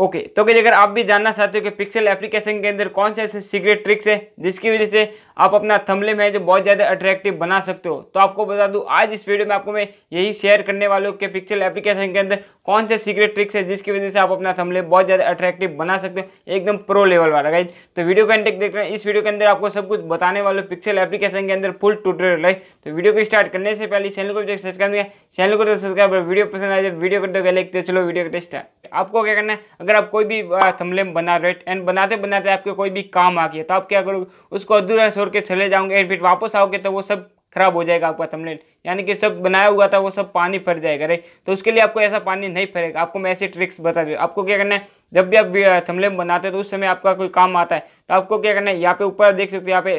okay तो अगर आप भी जानना चाहते हो कि पिक्सल एप्लीकेशन के अंदर कौन से ऐसे सीक्रेट ट्रिक्स है जिसकी वजह से आप अपना थमलेम है जो बहुत ज़्यादा अट्रैक्टिव बना सकते हो तो आपको बता दूँ आज इस वीडियो में आपको मैं यही शेयर करने वालों के पिक्चर एप्लीकेशन के अंदर कौन से सीक्रेट ट्रिक्स है जिसकी वजह से आप अपना थमलेम बहुत ज़्यादा अट्रैक्टिव बना सकते हो एकदम प्रो लेवल वाला गाइज तो वीडियो का अंटेक देख रहे हैं इस वीडियो के अंदर आपको सब कुछ बताने वाले पिक्सल एप्लीकेशन के अंदर फुल ट्यूटोरियल है तो वीडियो को स्टार्ट करने से पहले चैनल को सब्सक्राइब किया चैनल को सब्सक्राइब वीडियो तो पसंद आए वीडियो तो कर दो तो चलो वीडियो करते स्टार्ट आपको क्या करना है अगर आप कोई भी थमलेम बना रहे एंड बनाते बनाते आपके कोई भी काम आ गया तो आप क्या करोगे उसको अधूरा छोड़ के चले जाओगे एंड फिर वापस आओगे तो वो सब खराब हो जाएगा आपका थंबनेल यानी कि सब बनाया हुआ था वो सब पानी फर जाएगा रही तो उसके लिए आपको ऐसा पानी नहीं फरेगा आपको मैं ऐसी ट्रिक्स बता दूँ आपको क्या करना है जब भी आप थमलेट uh, बनाते हैं तो उस समय आपका कोई काम आता है तो आपको क्या करना है यहाँ पे ऊपर देख सकते हो यहाँ पे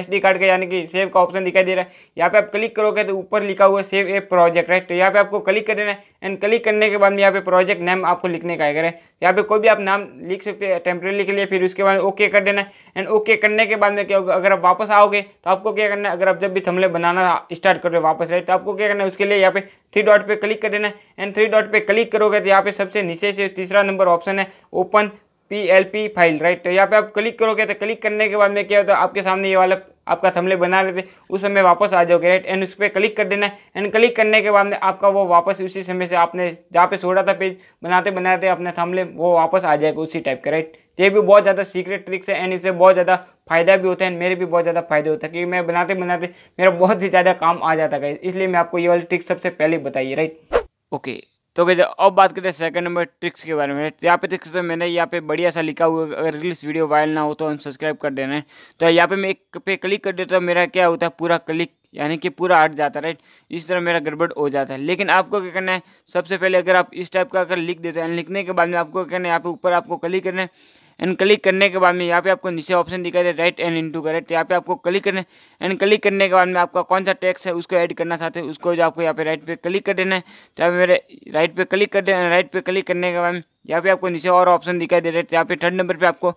एस कार्ड का यानी कि सेव का ऑप्शन दिखाई दे रहा है यहाँ पे आप क्लिक करोगे तो ऊपर लिखा हुआ है सेव ए प्रोजेक्ट राइट तो यहाँ पे आपको क्लिक कर देना है एंड क्लिक करने के बाद में यहाँ पे प्रोजेक्ट नेम आपको लिखने का है यहाँ पे कोई भी आप नाम लिख सकते हैं टेम्प्रेरी के लिए फिर उसके बाद ओके कर देना है एंड ओके करने के बाद में क्या होगा अगर आप वापस आओगे तो आपको क्या करना है अगर आप जब भी थमले बनाना स्टार्ट कर रहे हो वापस राइट तो आपको क्या करना है उसके लिए यहाँ पे थ्री डॉट पे क्लिक कर देना है एंड थ्री डॉट पे क्लिक करोगे तो यहाँ पे सबसे नीचे से तीसरा नंबर ऑप्शन है ओपन पी फाइल राइट तो यहाँ पे आप क्लिक करोगे तो क्लिक करने के बाद में क्या होता है आपके सामने ये वाला आपका थमले बना रहे थे उस समय वापस आ जाओगे राइट एंड उस पर क्लिक कर देना है एंड क्लिक करने के बाद में आपका वो वापस उसी समय से आपने जहाँ पे छोड़ा था पेज बनाते बनाते अपने थमले वो वापस आ जाएगा उसी टाइप का राइट ये भी बहुत ज़्यादा सीक्रेट ट्रिक्स है एंड इससे बहुत ज़्यादा फायदा भी होता है मेरे भी बहुत ज़्यादा फायदे होता है क्योंकि मैं बनाते बनाते मेरा बहुत ही ज़्यादा काम आ जाता है इसलिए मैं आपको ये वाली ट्रिक सबसे पहले बताइए राइट ओके तो गए अब बात करते हैं सेकंड नंबर ट्रिक्स के बारे में यहाँ पे देख सकते हो तो मैंने यहाँ पे बढ़िया सा लिखा हुआ अगर रील्स वीडियो वायरल ना हो तो हम सब्सक्राइब कर देना है तो यहाँ पे मैं एक पे क्लिक कर देता हूँ मेरा क्या होता है पूरा क्लिक यानी कि पूरा हट जाता है राइट इस तरह मेरा गड़बड़ हो जाता है लेकिन आपको क्या करना है सबसे पहले अगर आप इस टाइप का अगर लिख देते हैं लिखने के बाद में आपको क्या करना है यहाँ पे ऊपर आपको क्लिक करना है एंड क्लिक करने के बाद में यहाँ पे आपको नीचे ऑप्शन दिखाई दे राइट एंड इंटू करेक्ट यहाँ पे आपको क्लिक करने एंड क्लिक करने के बाद में आपका कौन सा टेक्स्ट है उसको ऐड करना चाहते हैं उसको जो आपको यहाँ पे राइट पे क्लिक कर देना है तो यहाँ मेरे राइट पे क्लिक कर देना राइट पे क्लिक करने के बाद में यहाँ पे आपको नीचे और ऑप्शन दिखाई दे रहे तो यहाँ पे थर्ड नंबर पर आपको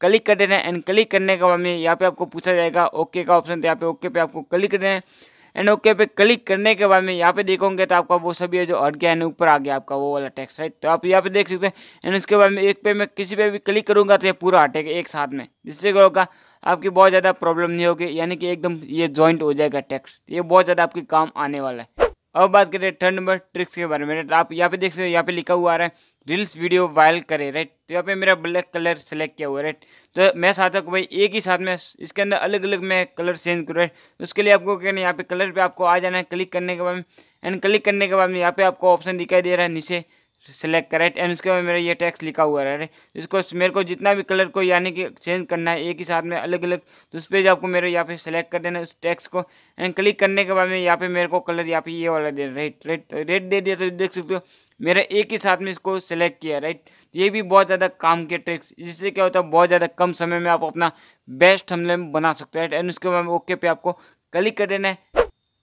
क्लिक कर देना है एंड क्लिक करने के बाद में यहाँ पे आपको पूछा जाएगा ओके का ऑप्शन तो यहाँ पे ओके पे आपको क्लिक कर देना है एंड ओके पे क्लिक करने के बाद में यहाँ पे देखोगे तो आपका वो सभी है जो अट गया है ऊपर आ गया आपका वो वाला टैक्स राइट तो आप यहाँ पे देख सकते हैं एंड उसके बाद में एक पे मैं किसी पे भी क्लिक करूँगा तो ये पूरा हटेगा एक साथ में जिससे क्या होगा आपकी बहुत ज़्यादा प्रॉब्लम नहीं होगी यानी कि एकदम ये ज्वाइंट हो जाएगा टैक्स ये बहुत ज़्यादा आपके काम आने वाला है अब बात करें थर्ड नंबर ट्रिक्स के बारे में आप यहाँ पे देख सकते हो यहाँ पे लिखा हुआ आ रहा है रील्स वीडियो वायरल करें राइट तो यहाँ पे मेरा ब्लैक कलर सेलेक्ट किया हुआ राइट तो मैं चाहता हूँ भाई एक ही साथ में इसके अंदर अलग अलग मैं कलर चेंज करूँ राइट तो उसके लिए आपको क्या यहाँ पे कलर पे आपको आ जाना है क्लिक करने के बाद एंड क्लिक करने के बाद में यहाँ पे आपको ऑप्शन दिखाई दे रहा है नीचे सेलेक्ट करें एंड उसके बाद मेरा ये टेक्स्ट लिखा हुआ रह रहा है इसको मेरे को जितना भी कलर को यानी कि चेंज करना है एक ही साथ में अलग अलग तो उस पर आपको मेरे यहाँ पे सेलेक्ट कर देना है उस टेक्स्ट को एंड क्लिक करने के बाद में यहाँ पे मेरे को कलर यहाँ पे ये वाला दे राइट रेड रेड दे दिया तो देख सकते हो मेरा एक ही साथ में इसको सेलेक्ट किया राइट ये भी बहुत ज़्यादा काम के ट्रिक्स जिससे क्या होता है बहुत ज़्यादा कम समय में आप अपना बेस्ट हमले बना सकते हैं एंड उसके बाद ओके पे आपको क्लिक कर देना है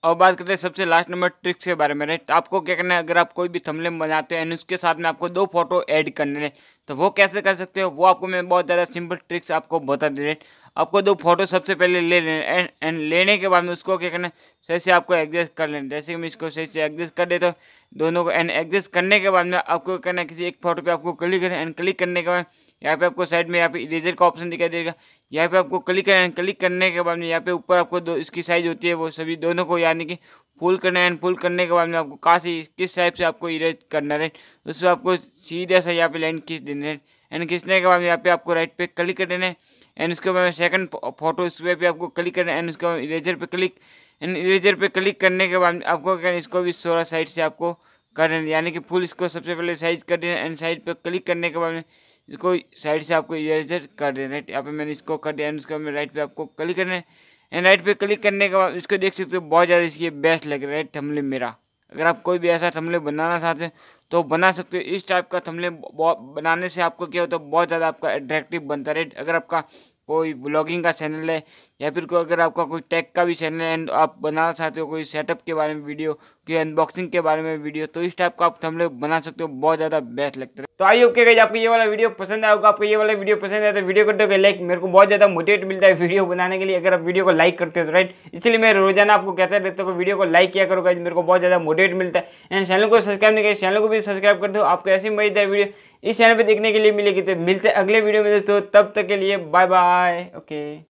और बात करते हैं सबसे लास्ट नंबर ट्रिक्स के बारे में राइट आपको क्या करना है अगर आप कोई भी थंबनेल बनाते हैं उसके साथ में आपको दो फोटो ऐड करने हैं तो वो कैसे कर सकते हो वो आपको मैं बहुत ज़्यादा सिंपल ट्रिक्स आपको बता दे राइट आपको दो फोटो सबसे पहले ले लेने एंड लेने के बाद में उसको क्या करना है सही से आपको एडजस्ट कर लेना जैसे कि मैं इसको सही से एडजस्ट कर देता हूँ दोनों को एंड एडजस्ट करने के बाद में आपको करना किसी एक फोटो पे आपको क्लिक करें एंड क्लिक करने के बाद यहाँ पे आपको साइड में यहाँ पे इरेजर का ऑप्शन दिखाई देगा यहाँ पे आपको क्लिक करना है क्लिक करने के बाद में यहाँ पे ऊपर आपको दो इसकी साइज होती है वो सभी दोनों को यानी कि फुल करना है फुल करने के बाद में आपको कहाँ से किस टाइप से आपको इरेज करना है उस पर आपको सीधा सा यहाँ पे लाइन खींच देना है एंड खींचने के बाद यहाँ पे आपको राइट पे क्लिक कर देना है एंड उसके बाद सेकंड फोटो उस पर भी आपको क्लिक करना है एंड उसके बाद इरेजर पर क्लिक एंड इरेजर पर क्लिक करने के बाद आपको क्या इसको भी सोलह साइड से आपको कर देना यानी कि फुल इसको सबसे पहले साइज कर देना एंड साइज पर क्लिक करने के बाद इसको साइड से आपको इधर कर देना राइट यहाँ पे मैंने इसको कर दिया एंड उसके राइट पे आपको क्लिक करना है एंड राइट पे क्लिक करने के बाद इसको देख सकते हो बहुत ज़्यादा इसकी बेस्ट लग रहा है थमले मेरा अगर आप कोई भी ऐसा थमले बनाना चाहते हैं तो बना सकते हो इस टाइप का थमले बनाने से आपको क्या होता है बहुत ज़्यादा आपका अट्रैक्टिव बनता है अगर आपका कोई ब्लॉगिंग का चैनल है या फिर को अगर आपका कोई टेक का भी चैनल एंड आप बनाना चाहते हो कोई सेटअप के बारे में वीडियो कोई अनबॉक्सिंग के बारे में वीडियो तो इस टाइप का आप थमले बना सकते हो बहुत ज़्यादा बेस्ट लगता है तो आई ओके के आपको ये वाला वीडियो पसंद आया होगा आपको ये वाला वीडियो पसंद आया तो वीडियो करते हो लाइक मेरे को बहुत ज़्यादा मोटिवेट मिलता है वीडियो बनाने के लिए अगर आप वीडियो को लाइक करते हो तो राइट इसलिए मैं रोजाना आपको कहता रहता हूँ वीडियो को लाइक किया करो गाइज मेरे को बहुत ज़्यादा मोटिवेट मिलता है एंड चैनल को सब्सक्राइब नहीं किया चैनल को भी सब्सक्राइब करते हो आपको ऐसी मजेदार वीडियो इस चैनल पर देखने के लिए मिलेगी तो मिलते अगले वीडियो में दोस्तों तब तक के लिए बाय बाय ओके